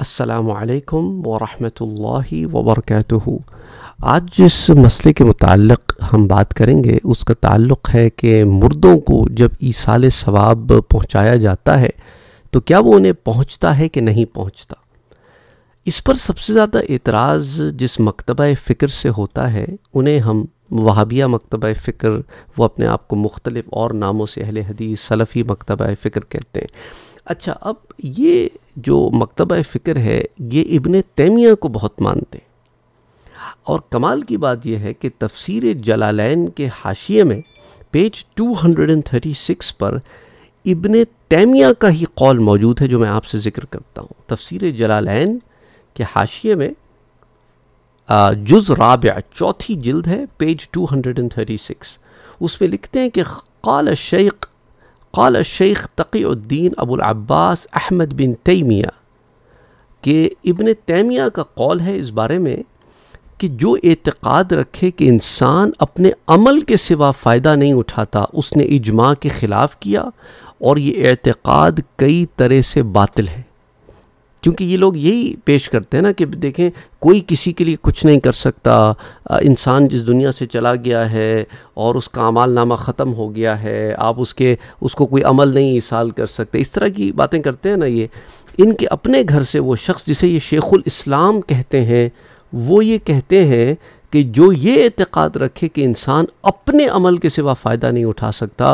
असलकम वरहि वबरक आज जिस मसले के मुतालिक हम बात करेंगे उसका ताल्लुक है कि मुर्दों को जब ईसाल सवाब पहुंचाया जाता है तो क्या वो उन्हें पहुंचता है कि नहीं पहुंचता इस पर सबसे ज़्यादा एतराज़ जिस मकतबा फ़िक्र से होता है उन्हें हम वहाबिया मकतब फ़िक्र वो अपने आप को मुख्तलिफ़ और नामों से अहल हदीस सलफ़ी मकतब फ़िक्र कहते हैं अच्छा अब ये जो मकतब फ़िक्र है ये इबन तैमिया को बहुत मानते हैं और कमाल की बात यह है कि तफसीर जलालैन के हाशिए में पेज 236 पर इबन तैमिया का ही कौल मौजूद है जो मैं आपसे ज़िक्र करता हूँ तफसीर जलालैन के हाशिए में जुज़ राब चौथी जिल्द है पेज 236 उसमें लिखते हैं कि काल शेख काल शेख तकीद्दीन अब्बास अहमद बिन तैमिया के इबन तैमिया का कौल है इस बारे में कि जो एतक़ाद रखे कि इंसान अपने अमल के सिवा फ़ायदा नहीं उठाता उसने इजमा के ख़िलाफ़ किया और ये एतक़ाद कई तरह से बातिल है क्योंकि ये लोग यही पेश करते हैं ना कि देखें कोई किसी के लिए कुछ नहीं कर सकता इंसान जिस दुनिया से चला गया है और उसका अमाल नामा ख़त्म हो गया है आप उसके उसको कोई अमल नहीं इसाल कर सकते इस तरह की बातें करते हैं ना ये इनके अपने घर से वो शख्स जिसे ये शेखुल इस्लाम कहते हैं वो ये कहते हैं कि जो ये एतक़ाद रखे कि इंसान अपने अमल के सिवा फ़ायदा नहीं उठा सकता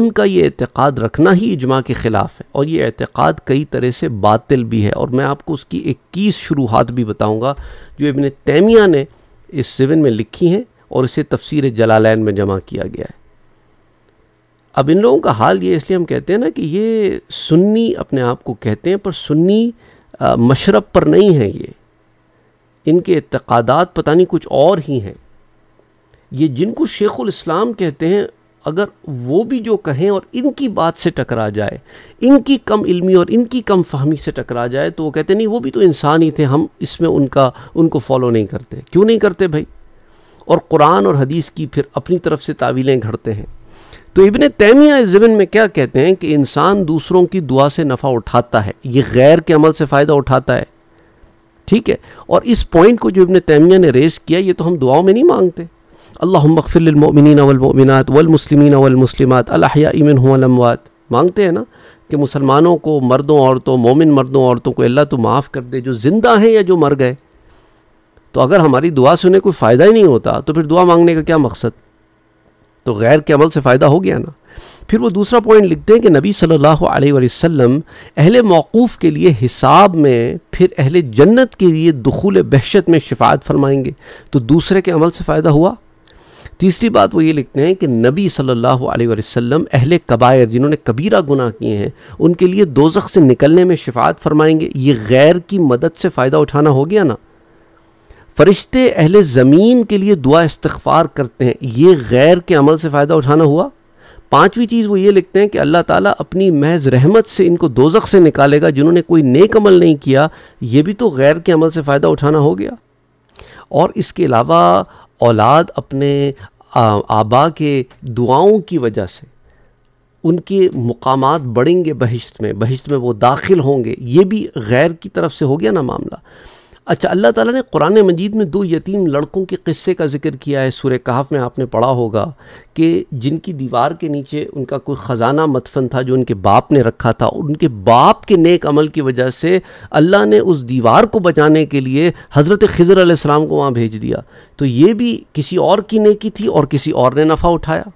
उनका ये एतक़ाद रखना ही इजमा के ख़िलाफ़ है और ये एतक़ाद कई तरह से बातिल भी है और मैं आपको उसकी इक्कीस शुरुआत भी बताऊँगा जो इबन तैमिया ने इस सिवन में लिखी हैं और इसे तफसर जलालैन में जमा किया गया है अब इन लोगों का हाल ये इसलिए हम कहते हैं ना कि ये सुन्नी अपने आप को कहते हैं पर सुन्नी मशरब पर नहीं है ये इनके इतकदात पता नहीं कुछ और ही हैं ये जिनको शेख इस्लाम कहते हैं अगर वो भी जो कहें और इनकी बात से टकरा जाए इनकी कम इल्मी और इनकी कम फहमी से टकरा जाए तो वो कहते नहीं वो भी तो इंसान ही थे हम इसमें उनका उनको फॉलो नहीं करते क्यों नहीं करते भाई और कुरान और हदीस की फिर अपनी तरफ से तावीलें घड़ते हैं तो इबन तैमिया इस ज़मीन में क्या कहते हैं कि इंसान दूसरों की दुआ से नफ़ा उठाता है ये गैर के अमल से फ़ायदा उठाता है ठीक है और इस पॉइंट को जो इबन तैमिया ने रेस किया ये तो हम दुआओं में नहीं मांगते अल्लाह मकफ़िलमिन वलमिनत वलमसलिमिन वलमसलिमत अलहया इमिन मांगते हैं ना कि मुसलमानों को मर्दों औरतों मोमिन मर्दों औरतों को अल्लाह तो माफ़ कर दे जो ज़िंदा हैं या जो मर गए तो अगर हमारी दुआ से उन्हें कोई फ़ायदा ही नहीं होता तो फिर दुआ मांगने का क्या मकसद तो गैर के अमल से फ़ायदा हो गया ना फिर वो दूसरा पॉइंट लिखते हैं कि नबी सल्लल्लाहु अलैहि वसल्लम अहले मौकूफ़ के लिए हिसाब में फिर अहले जन्नत के लिए दखूल बहशत में शिफात फरमाएंगे तो दूसरे के अमल से फ़ायदा हुआ तीसरी बात वो ये लिखते हैं कि नबी सल्लल्लाहु अलैहि वसल्लम अहले कबायर जिन्होंने कबीरा गुनाह किए हैं उनके लिए दोजख से निकलने में शिफात फरमाएंगे ये गैर की मदद से फ़ायदा उठाना हो गया ना फरिश्ते अहले ज़मीन के लिए दुआ इस्तफ़ार करते हैं ये गैर के अमल से फ़ायदा उठाना हुआ पांचवी चीज़ वो ये लिखते हैं कि अल्लाह ताला अपनी महज रहमत से इनको दोजख से निकालेगा जिन्होंने कोई नेक अमल नहीं किया ये भी तो गैर के अमल से फ़ायदा उठाना हो गया और इसके अलावा औलाद अपने आबा के दुआओं की वजह से उनके मकाम बढ़ेंगे बहिश्त में बहिश्त में वो दाखिल होंगे ये भी गैर की तरफ से हो गया ना मामला अच्छा अल्लाह ताला ने कुरान मजीद में दो यतीम लड़कों के किस्से का जिक्र किया है सूर्य कहाफ़ में आपने पढ़ा होगा कि जिनकी दीवार के नीचे उनका कोई ख़जाना मतफन था जो उनके बाप ने रखा था और उनके बाप के नेक अमल की वजह से अल्लाह ने उस दीवार को बचाने के लिए हज़रत खज़र आसमाम को वहाँ भेज दिया तो ये भी किसी और की नेकी थी और किसी और ने नफ़ा उठाया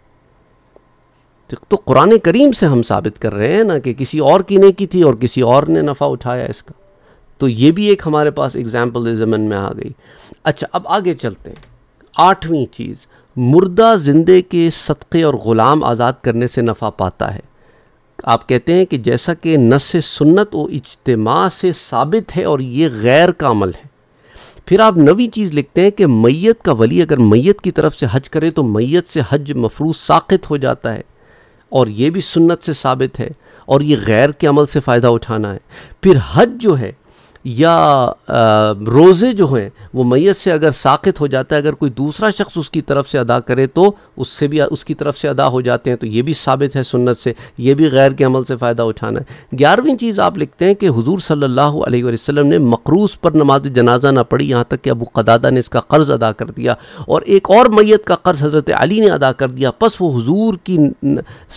तो कुरान करीम से हम साबित कर रहे हैं ना कि किसी और की नेकी थी और किसी और ने नफ़ा उठाया इसका तो ये भी एक हमारे पास एग्ज़ाम्पल इस ज़मन में आ गई अच्छा अब आगे चलते हैं आठवीं चीज़ मुर्दा जिंदे के सदक़े और ग़ुलाम आज़ाद करने से नफ़ा पाता है आप कहते हैं कि जैसा कि नस सुन्नत व इजतमा से साबित है और ये गैर का अमल है फिर आप नवी चीज़ लिखते हैं कि मैत का वली अगर मैत की तरफ से हज करे तो मैत से हज मफरूज साखित हो जाता है और ये भी सुन्नत से साबित है और ये गैर के अमल से फ़ायदा उठाना है फिर हज जो है या रोज़े जो हैं वो मैत से अगर साखित हो जाता है अगर कोई दूसरा शख्स उसकी तरफ से अदा करे तो उससे भी उसकी तरफ से अदा हो जाते हैं तो ये भी साबित है सुन्नत से ये भी गैर के अमल से फ़ायदा उठाना है ग्यारहवीं चीज़ आप लिखते हैं कि हज़ूर सल्लल्लाहु अलैहि ने मकरूज़ पर नमाज जनाजा ना पढ़ी यहाँ तक कि अबू कदादा ने इसका कर्ज़ अदा कर दिया और एक और मैत का कर्ज़ हज़रत अली ने अदा कर दिया बस वो हज़ूर की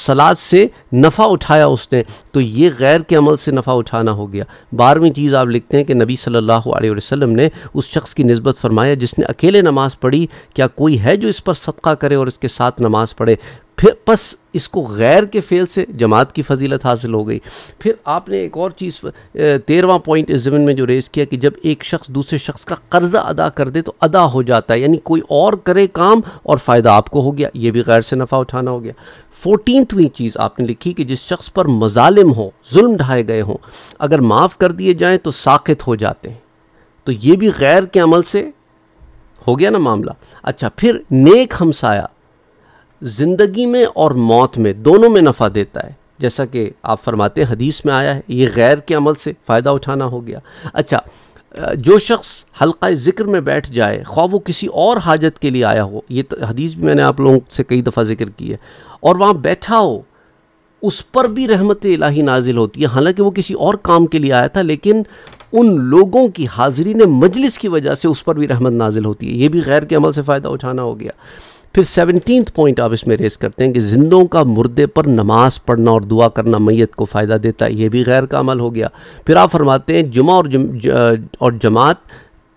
सलाद से नफ़ा उठाया उसने तो ये गैर के अमल से नफ़ा उठाना हो गया बारहवीं चीज़ आप लिखते हैं देखते हैं कि नबी सल्लल्लाहु अलैहि वसल्लम ने उस शख्स की नस्बत फरमाया जिसने अकेले नमाज़ पढ़ी क्या कोई है जो इस पर सदका करे और इसके साथ नमाज़ पढ़े फिर बस इसको गैर के फेल से जमात की फजीलत हासिल हो गई फिर आपने एक और चीज़ तेरवा पॉइंट इस ज़मीन में जो रेज़ किया कि जब एक शख्स दूसरे शख्स का कर्ज़ा अदा कर दे तो अदा हो जाता है यानी कोई और करे काम और फ़ायदा आपको हो गया ये भी गैर से नफ़ा उठाना हो गया फोर्टीनवीं चीज़ आपने लिखी कि जिस शख्स पर मजालिम हो जुल्म ढाए गए हों अगर माफ़ कर दिए जाएँ तो साखित हो जाते हैं तो ये भी गैर के अमल से हो गया ना मामला अच्छा फिर नेक हमसाया ज़िंदगी में और मौत में दोनों में नफ़ा देता है जैसा कि आप फरमाते हैं हदीस में आया है ये गैर के अमल से फ़ायदा उठाना हो गया अच्छा जो शख्स हल्का ज़िक्र में बैठ जाए ख्वा वो किसी और हाजत के लिए आया हो ये तो हदीस भी मैंने आप लोगों से कई दफ़ा ज़िक्र की है और वहाँ बैठा हो उस पर भी रहमत इलाही नाजिल होती है हालांकि वो किसी और काम के लिए आया था लेकिन उन लोगों की हाजरी ने मजलिस की वजह से उस पर भी रहमत नाजिल होती है ये भी गैर के अमल से फ़ायदा उठाना हो गया फिर सेवनटीन पॉइंट आप इसमें रेस करते हैं कि जिंदों का मुर्दे पर नमाज पढ़ना और दुआ करना मैत को फ़ायदा देता है ये भी गैर का अमल हो गया फिर आप फरमाते हैं जुमा और जुम, ज, और जमात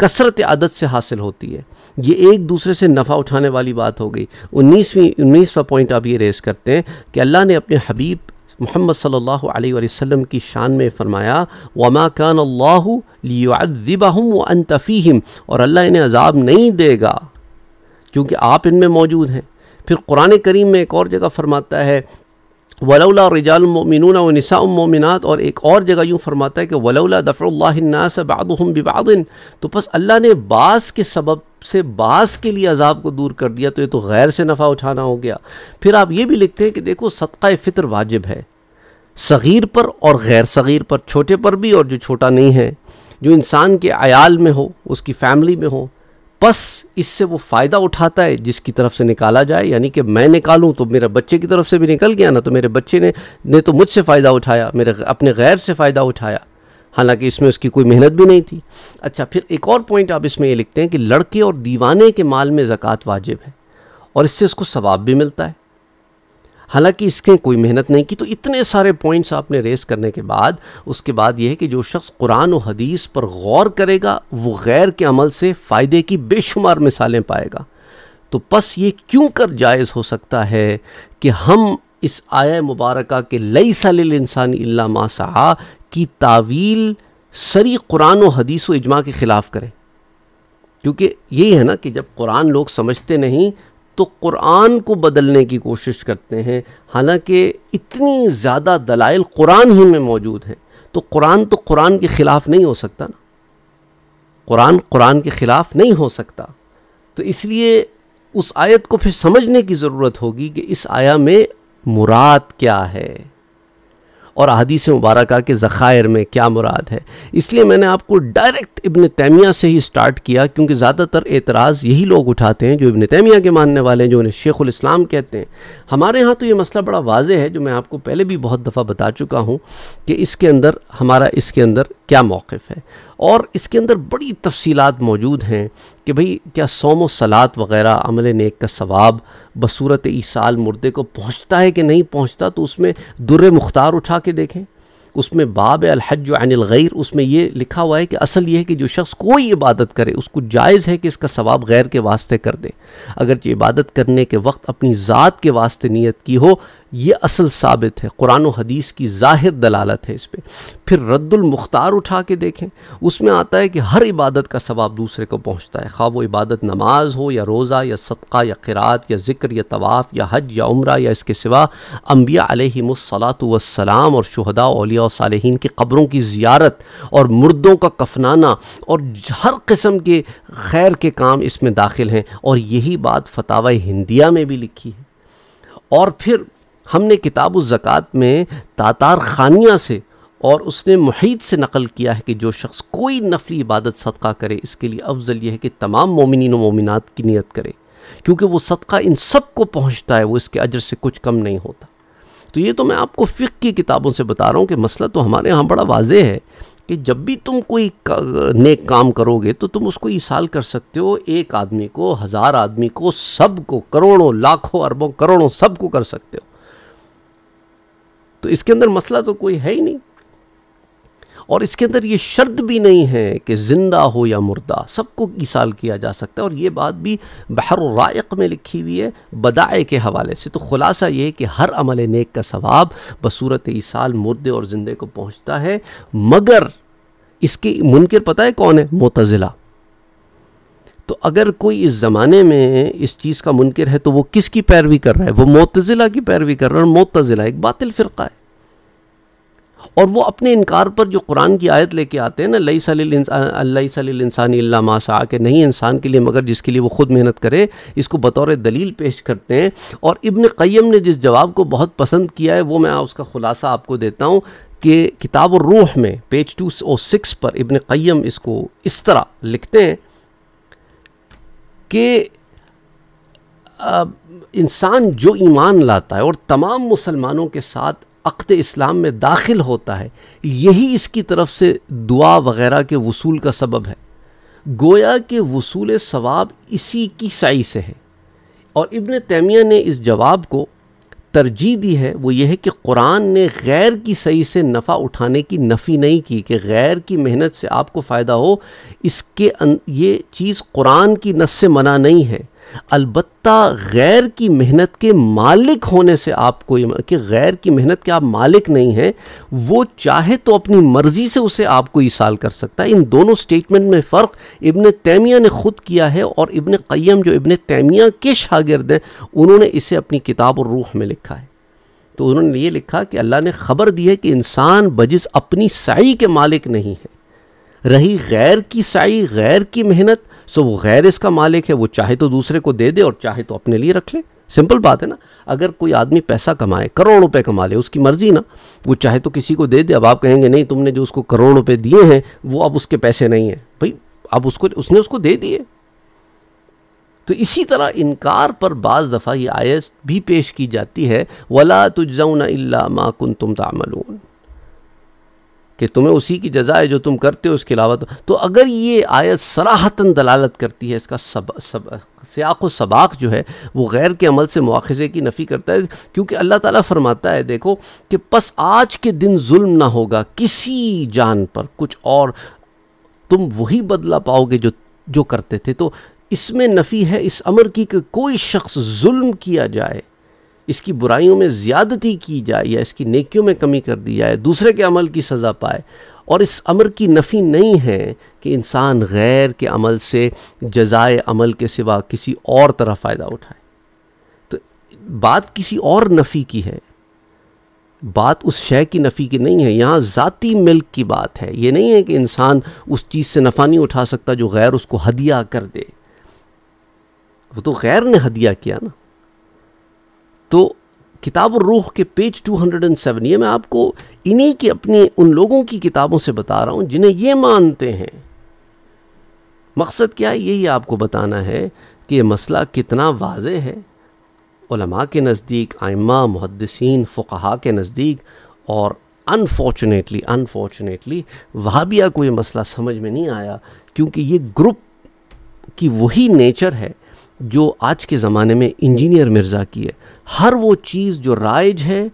कसरत आदत से हासिल होती है ये एक दूसरे से नफ़ा उठाने वाली बात हो गई उन्नीसवीं उन्नीसवा पॉइंट आप ये रेस करते हैं कि अल्लाह ने अपने हबीब मोहम्मद सल्लल्लाहु अलैहि वसल्लम की शान में फ़रमाया वमा कान अल्लाह लियादिबाहम व अनतफ़ीम और अल्लाह इन्हें अजाब नहीं देगा क्योंकि आप इनमें मौजूद हैं फिर कुरान करीम में एक और जगह फरमाता है वलौला व निसाउमिनत और एक और जगह यूँ फरमाता है कि वलौला दफ़रल्लासबादम बिबादिन तो बस अल्लाह ने बास के सबब से बास के लिए अजाब को दूर कर दिया तो ये तो गैर से नफ़ा उठाना हो गया फिर आप ये भी लिखते हैं कि देखो सदका फ़ितर वाजिब है सग़ीर पर और गैर सग़ीर पर छोटे पर भी और जो छोटा नहीं है जो इंसान के आयाल में हो उसकी फ़ैमिली में हो बस इससे वो फ़ायदा उठाता है जिसकी तरफ से निकाला जाए यानी कि मैं निकालूँ तो मेरे बच्चे की तरफ से भी निकल गया ना तो मेरे बच्चे ने ने तो मुझसे फ़ायदा उठाया मेरे अपने गैर से फ़ायदा उठाया हालांकि इसमें उसकी कोई मेहनत भी नहीं थी अच्छा फिर एक और पॉइंट आप इसमें ये लिखते हैं कि लड़के और दीवाने के माल में ज़क़़त वाजिब है और इससे उसको सवाब भी मिलता है हालांकि इसके कोई मेहनत नहीं की तो इतने सारे पॉइंट्स आपने रेस करने के बाद उसके बाद यह है कि जो शख्स कुरान और हदीस पर गौर करेगा वो गैर के अमल से फ़ायदे की बेशुमार मिसालें पाएगा तो बस ये क्यों कर जायज़ हो सकता है कि हम इस आय मुबारक के लई साल इंसान इल्ला मासा की तावील सरी कुरान व हदीस व इजमा के ख़िलाफ़ करें क्योंकि यही है ना कि जब कुरान लोग समझते नहीं तो कुरान को बदलने की कोशिश करते हैं हालांकि इतनी ज़्यादा दलाइल कुरान ही में मौजूद हैं तो कुरान तो कुरान के ख़िलाफ़ नहीं हो सकता ना कुरान कुरान के ख़िलाफ़ नहीं हो सकता तो इसलिए उस आयत को फिर समझने की ज़रूरत होगी कि इस आया में मुराद क्या है और अदीस मुबारक के ज़ख़ायर में क्या मुराद है इसलिए मैंने आपको डायरेक्ट इबन तैमिया से ही स्टार्ट किया क्योंकि ज़्यादातर एतराज़ यही लोग उठाते हैं जो इबन तैमिया के मानने वाले हैं जो उन्हें शेख़ुलस्लाम कहते हैं हमारे यहाँ तो ये मसला बड़ा वाज है जो मैं आपको पहले भी बहुत दफ़ा बता चुका हूँ कि इसके अंदर हमारा इसके अंदर क्या मौक़ है और इसके अंदर बड़ी तफसीलात मौजूद हैं कि भाई क्या सोम सलात वग़ैरह अमल नेक का सवाब बसूरत ईसाल मुर्दे को पहुँचता है कि नहीं पहुँचता तो उसमें दुर मुख्तार उठा के देखें उसमें बाब अलहज अनिलगैर उसमें ये लिखा हुआ है कि असल ये है कि जो शख्स कोई इबादत करे उसको जायज़ है कि इसका सवाब गैर के वास्ते कर दे अगर जो इबादत करने के वक्त अपनी ज़ात के वास्ते नीयत की हो ये असल साबित है कुरान और हदीस की ज़ाहिर दलालत है इस पर फिर रद्दुलमुख्तार उठा के देखें उसमें आता है कि हर इबादत का सवाब दूसरे को पहुँचता है खा वो इबादत नमाज हो या रोज़ा या सदका या किरात या ज़िक्र या तवाफ़ या हज या उम्र या इसके सिवा अम्बिया अलहमसलात वसलाम और शहदा अलिया और की कब्रों की ज़ियारत और मुर्दों का कफनाना और हर किस्म के खैर के काम इसमें दाखिल हैं और यही बात फतावा हिंदिया में भी लिखी है और फिर हमने किताब ज़क़़त में तातार खानिया से और उसने मुहित से नकल किया है कि जो शख्स कोई नफली इबादत सदका करे इसके लिए अफजल यह है कि तमाम मोमिन व मोमिनत की नीयत करे क्योंकि वो सदका इन सब को पहुँचता है वो इसके अजर से कुछ कम नहीं होता तो ये तो मैं आपको फ़िक की किताबों से बता रहा हूँ कि मसला तो हमारे यहाँ बड़ा वाज है कि जब भी तुम कोई नेक काम करोगे तो तुम उसको ईसाल कर सकते हो एक आदमी को हज़ार आदमी को सब को करोड़ों लाखों अरबों करोड़ों सब को कर सकते हो तो इसके अंदर मसला तो कोई है ही नहीं और इसके अंदर ये शर्त भी नहीं है कि ज़िंदा हो या मुर्दा सबको ईसाल किया जा सकता है और ये बात भी बहर रायक में लिखी हुई है बदाए के हवाले से तो ख़ुलासा ये है कि हर अमल नेक का सवाब बसूरत ईसाल मुर्दे और ज़िंदे को पहुँचता है मगर इसके मुनकर पता है कौन है मोतज़िला तो अगर कोई इस ज़माने में इस चीज़ का मुनकर है तो वो किसकी पैरवी कर रहा है वो मोतज़िला की पैरवी कर रहा है और मोतज़िला एक बातिल फ़िरका है और वो अपने इनकार पर जो कुरान की आयत लेके आते हैं ना लई सली सलील इंसानी अल्लाह मासा के नहीं इंसान के लिए मगर जिसके लिए वो ख़ुद मेहनत करे इसको बतौर दलील पेश करते हैं और इब्न क़यम ने जिस जवाब को बहुत पसंद किया है वो मैं उसका ख़ुलासा आपको देता हूँ कि किताब रूह में पेज टू ओ सिक्स पर इब्न क़यम इसको इस तरह लिखते हैं कि इंसान जो ईमान लाता है और तमाम मुसलमानों के साथ अक्त इस्लाम में दाखिल होता है यही इसकी तरफ से दुआ वगैरह के वसूल का सबब है गोया के वसूल सवाब इसी की साई से है और इब्ने तैमिया ने इस जवाब को तरजीह दी है वो ये है कि कुरान ने गैर की सही से नफ़ा उठाने की नफ़ी नहीं की कि गैर की मेहनत से आपको फ़ायदा हो इसके ये चीज़ कुरान की नस से मना नहीं है अलबत्ता गैर की मेहनत के मालिक होने से आपको कि गैर की मेहनत के आप मालिक नहीं हैं वो चाहे तो अपनी मर्ज़ी से उसे आपको ईसाल कर सकता है इन दोनों स्टेटमेंट में फ़र्क इबन तैमिया ने ख़ुद किया है और इबन क़यम जो इबन तैमिया के शागिर्द हैं उन्होंने इसे अपनी किताब और रूह में लिखा है तो उन्होंने ये लिखा कि अल्लाह ने ख़बर दी है कि इंसान बजिस अपनी साई के मालिक नहीं है रही गैर की साई गैर की मेहनत सो वो गैर इसका मालिक है वो चाहे तो दूसरे को दे दे और चाहे तो अपने लिए रख ले सिंपल बात है ना अगर कोई आदमी पैसा कमाए करोड़ रुपए कमा ले उसकी मर्ज़ी ना वो चाहे तो किसी को दे दे अब आप कहेंगे नहीं तुमने जो उसको करोड़ रुपए दिए हैं वो अब उसके पैसे नहीं हैं भाई अब उसको उसने उसको दे दिए तो इसी तरह इनकार पर बाज़ दफ़ा ये आयत भी पेश की जाती है वला तुजाउना इल्ला मा तुम तामलून कि तुम्हें उसी की जजा है जो तुम करते हो उसके अलावा तो, तो अगर ये आयत सराहतन दलालत करती है इसका सब सब सियाक व सबाक जो है वो गैर के अमल से मुआखजे की नफ़ी करता है क्योंकि अल्लाह ताला फरमाता है देखो कि बस आज के दिन जुल्म ना होगा किसी जान पर कुछ और तुम वही बदला पाओगे जो जो करते थे तो इसमें नफ़ी है इस अमर की कि कोई शख्स जुल्म किया जाए इसकी बुराइयों में ज़्यादती की जाए या इसकी नेकियों में कमी कर दी जाए दूसरे के अमल की सज़ा पाए और इस अमर की नफ़ी नहीं है कि इंसान गैर के अमल से जजाए अमल के सिवा किसी और तरह फ़ायदा उठाए तो बात किसी और नफ़ी की है बात उस शय की नफ़ी की नहीं है यहाँ ज़ाती मिल्क की बात है ये नहीं है कि इंसान उस चीज़ से नफ़ा नहीं उठा सकता जो गैर उसको हदिया कर दे वो तो गैर ने हदिया किया ना तो किताब रूह के पेज 207 ये मैं आपको इन्हीं के अपने उन लोगों की किताबों से बता रहा हूँ जिन्हें ये मानते हैं मकसद क्या है यही आपको बताना है कि ये मसला कितना वाज है उलमा के नज़दीक आइमा मुहदसिन फ़ुकहा के नज़दीक और अनफॉर्चुनेटली अनफॉर्चुनेटली वहाबिया को ये मसला समझ में नहीं आया क्योंकि ये ग्रुप की वही नेचर है जो आज के ज़माने में इंजीनियर मिर्ज़ा की है हर वो चीज़ जो राइज है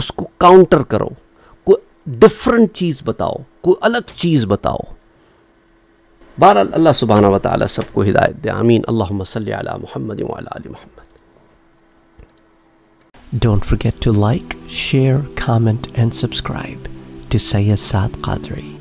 उसको काउंटर करो कोई डिफरेंट चीज़ बताओ कोई अलग चीज़ बताओ बहरहाल अल्लाह सुबहाना वाली सबको हिदायत दे आमीन अल्लाह सल महमद महमद don't forget to like share comment and subscribe to Syed Saad Qadri